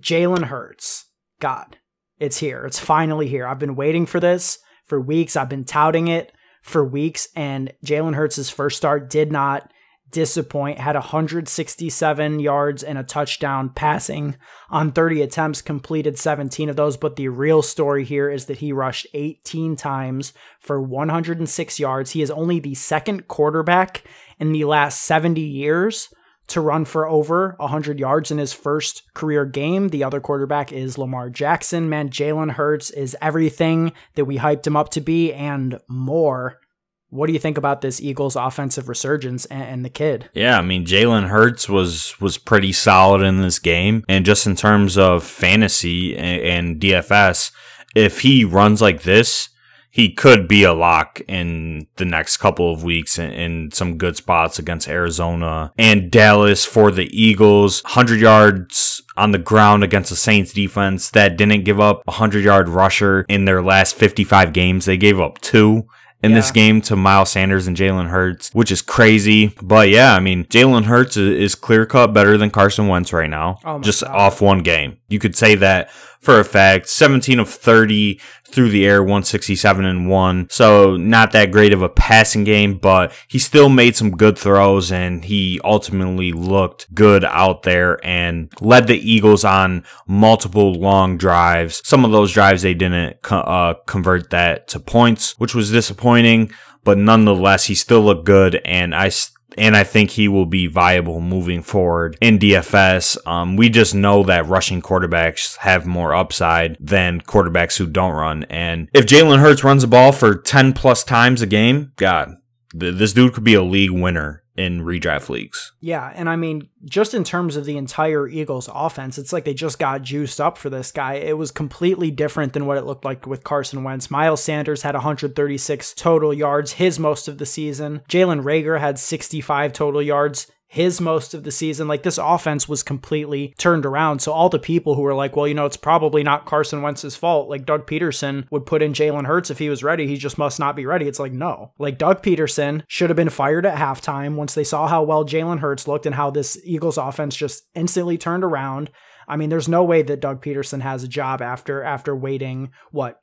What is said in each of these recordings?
Jalen Hurts. God, it's here. It's finally here. I've been waiting for this for weeks. I've been touting it for weeks, and Jalen Hurts' first start did not disappoint. Had 167 yards and a touchdown passing on 30 attempts, completed 17 of those. But the real story here is that he rushed 18 times for 106 yards. He is only the second quarterback in the last 70 years to run for over 100 yards in his first career game. The other quarterback is Lamar Jackson. Man, Jalen Hurts is everything that we hyped him up to be and more. What do you think about this Eagles offensive resurgence and, and the kid? Yeah, I mean Jalen Hurts was was pretty solid in this game, and just in terms of fantasy and, and DFS, if he runs like this, he could be a lock in the next couple of weeks in, in, some good spots against Arizona and Dallas for the Eagles. 100 yards on the ground against the Saints defense that didn't give up a 100 yard rusher in their last 55 games. They gave up two in yeah. this game to Miles Sanders and Jalen Hurts, which is crazy. But yeah, I mean, Jalen Hurts is, clear cut better than Carson Wentz right now, oh just God. off one game you could say that for a fact. 17 of 30 through the air, 167 and 1. So not that great of a passing game, but he still made some good throws and he ultimately looked good out there and led the Eagles on multiple long drives. Some of those drives they didn't co- uh, convert that to points, which was disappointing, but nonetheless, he still looked good and I and I think he will be viable moving forward in DFS. Um, we just know that rushing quarterbacks have more upside than quarterbacks who don't run. And if Jalen Hurts runs the ball for 10 plus times a game, God, th this dude could be a league winner in redraft leagues. Yeah, and I mean, just in terms of the entire Eagles offense, it's like they just got juiced up for this guy. It was completely different than what it looked like with Carson Wentz. Miles Sanders had 136 total yards, his most of the season. Jalen Rager had 65 total yards, his most of the season. Like this offense was completely turned around. So all the people who were like, well, you know, it's probably not Carson Wentz's fault. Like Doug Peterson would put in Jalen Hurts if he was ready. He just must not be ready. It's like, no. Like Doug Peterson should have been fired at halftime once they saw how well Jalen Hurts looked and how this Eagles offense just instantly turned around. I mean, there's no way that Doug Peterson has a job after after waiting what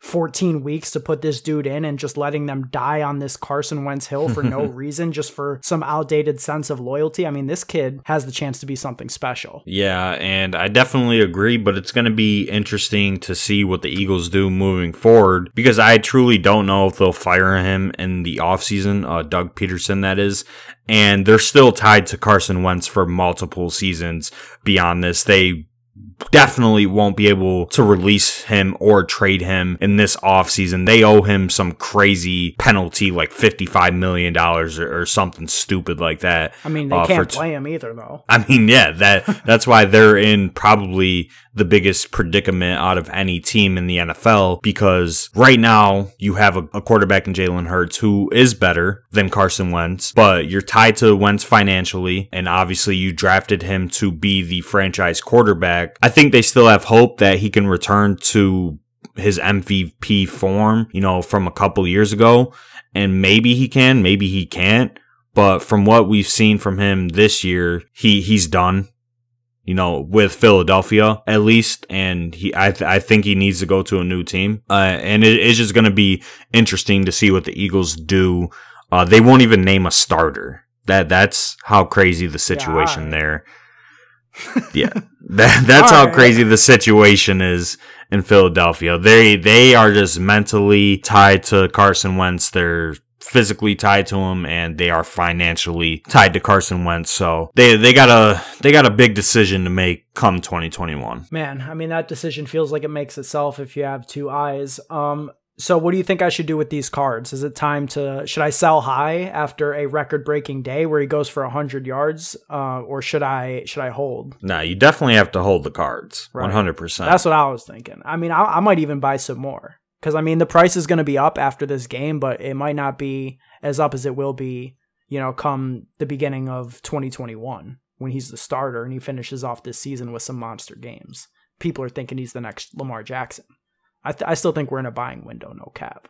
14 weeks to put this dude in and just letting them die on this Carson Wentz hill for no reason, just for some outdated sense of loyalty. I mean, this kid has the chance to be something special. Yeah, and I definitely agree, but it's going to be interesting to see what the Eagles do moving forward because I truly don't know if they'll fire him in the offseason, uh, Doug Peterson, that is. And they're still tied to Carson Wentz for multiple seasons beyond this. They definitely won't be able to release him or trade him in this offseason. They owe him some crazy penalty, like $55 million or, or something stupid like that. I mean, they uh, can't play him either, though. I mean, yeah, that that's why they're in probably the biggest predicament out of any team in the NFL because right now you have a, a quarterback in Jalen Hurts who is better than Carson Wentz, but you're tied to Wentz financially, and obviously you drafted him to be the franchise quarterback. I think they still have hope that he can return to his MVP form, you know, from a couple years ago. And maybe he can, maybe he can't. But from what we've seen from him this year, he he's done you know, with Philadelphia at least, and he, I, th- I think he needs to go to a new team, uh, and it, it's just going to be interesting to see what the Eagles do. Uh, they won't even name a starter. That that's how crazy the situation yeah. there. yeah, that, that's All how right. crazy the situation is in Philadelphia. They they are just mentally tied to Carson Wentz, They're physically tied to him and they are financially tied to Carson Wentz. So they they got a they got a big decision to make come 2021. Man, I mean that decision feels like it makes itself if you have two eyes. Um so what do you think I should do with these cards? Is it time to should I sell high after a record-breaking day where he goes for 100 yards uh, or should I should I hold? No, you definitely have to hold the cards. Right. 100%. That's what I was thinking. I mean, I, I might even buy some more. Because, I mean, the price is going to be up after this game, but it might not be as up as it will be, you know, come the beginning of 2021 when he's the starter and he finishes off this season with some monster games. People are thinking he's the next Lamar Jackson. I, th- I still think we're in a buying window, no cap.